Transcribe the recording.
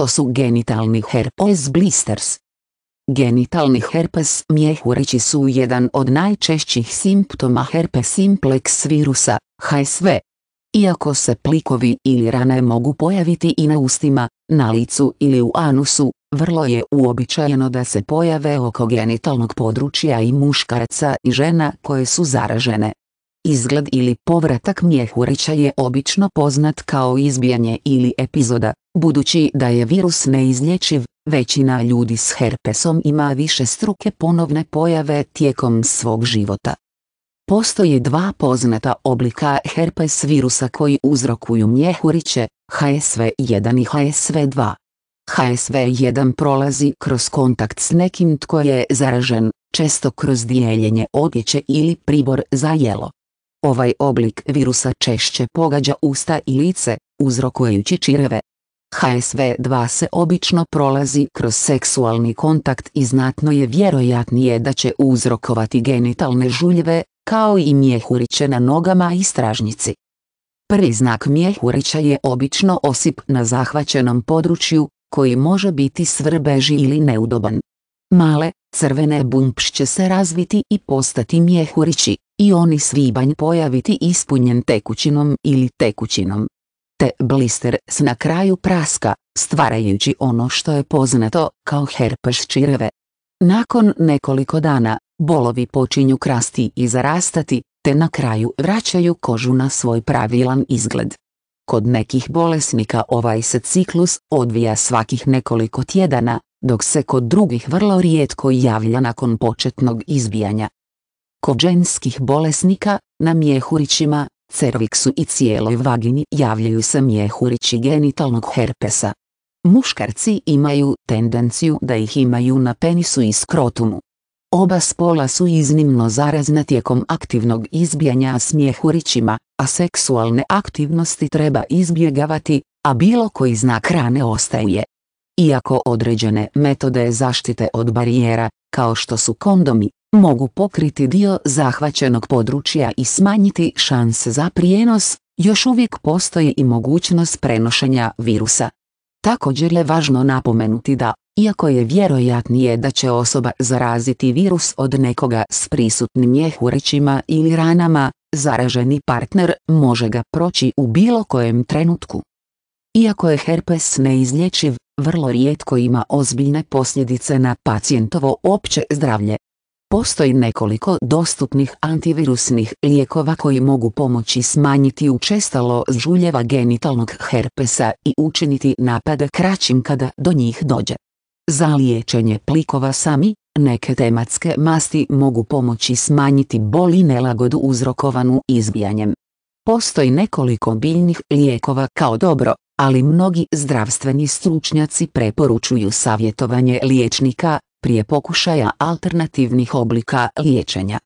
što su genitalni herpes blisters. Genitalni herpes mjehurići su jedan od najčešćih simptoma herpes simplex virusa, HSV. Iako se plikovi ili rane mogu pojaviti i na ustima, na licu ili u anusu, vrlo je uobičajeno da se pojave oko genitalnog područja i muškaraca i žena koje su zaražene. Izgled ili povratak mjehurića je obično poznat kao izbijanje ili epizoda, budući da je virus neizlječiv, većina ljudi s herpesom ima više struke ponovne pojave tijekom svog života. Postoje dva poznata oblika herpes virusa koji uzrokuju mjehuriće, HSV1 i HSV2. HSV1 prolazi kroz kontakt s nekim tko je zaražen, često kroz dijeljenje odjeće ili pribor za jelo. Ovaj oblik virusa češće pogađa usta i lice, uzrokujući čireve. HSV2 se obično prolazi kroz seksualni kontakt i znatno je vjerojatnije da će uzrokovati genitalne žuljeve, kao i mjehuriće na nogama i stražnici. Prvi znak mjehurića je obično osip na zahvaćenom području, koji može biti svrbeži ili neudoban. Male, crvene bumpšće se razviti i postati mjehurići, i oni svibanj pojaviti ispunjen tekućinom ili tekućinom. Te blister s na kraju praska, stvarajući ono što je poznato kao herpes čireve. Nakon nekoliko dana, bolovi počinju krasti i zarastati, te na kraju vraćaju kožu na svoj pravilan izgled. Kod nekih bolesnika ovaj se ciklus odvija svakih nekoliko tjedana, dok se kod drugih vrlo rijetko javlja nakon početnog izbijanja. Kod ženskih bolesnika, na mjehurićima, cerviksu i cijeloj vagini javljaju se mjehurići genitalnog herpesa. Muškarci imaju tendenciju da ih imaju na penisu i skrotumu. Oba spola su iznimno zarazna tijekom aktivnog izbijanja s mjehurićima, a seksualne aktivnosti treba izbjegavati, a bilo koji znak rane ostaje. Iako određene metode zaštite od barijera, kao što su kondomi, mogu pokriti dio zahvaćenog područja i smanjiti šanse za prijenos, još uvijek postoji i mogućnost prenošenja virusa. Također je važno napomenuti da, iako je vjerojatnije da će osoba zaraziti virus od nekoga s prisutnim jehurićima ili ranama, zaraženi partner može ga proći u bilo kojem trenutku. Iako je herpes neizlječiv, vrlo rijetko ima ozbiljne posljedice na pacijentovo opće zdravlje. Postoji nekoliko dostupnih antivirusnih lijekova koji mogu pomoći smanjiti učestalo žuljeva genitalnog herpesa i učiniti napade kraćim kada do njih dođe. Za liječenje plikova sami, neke tematske masti mogu pomoći smanjiti bol i nelagodu uzrokovanu izbijanjem. Postoji nekoliko biljnih lijekova kao dobro, ali mnogi zdravstveni stručnjaci preporučuju savjetovanje liječnika prije pokušaja alternativnih oblika liječenja.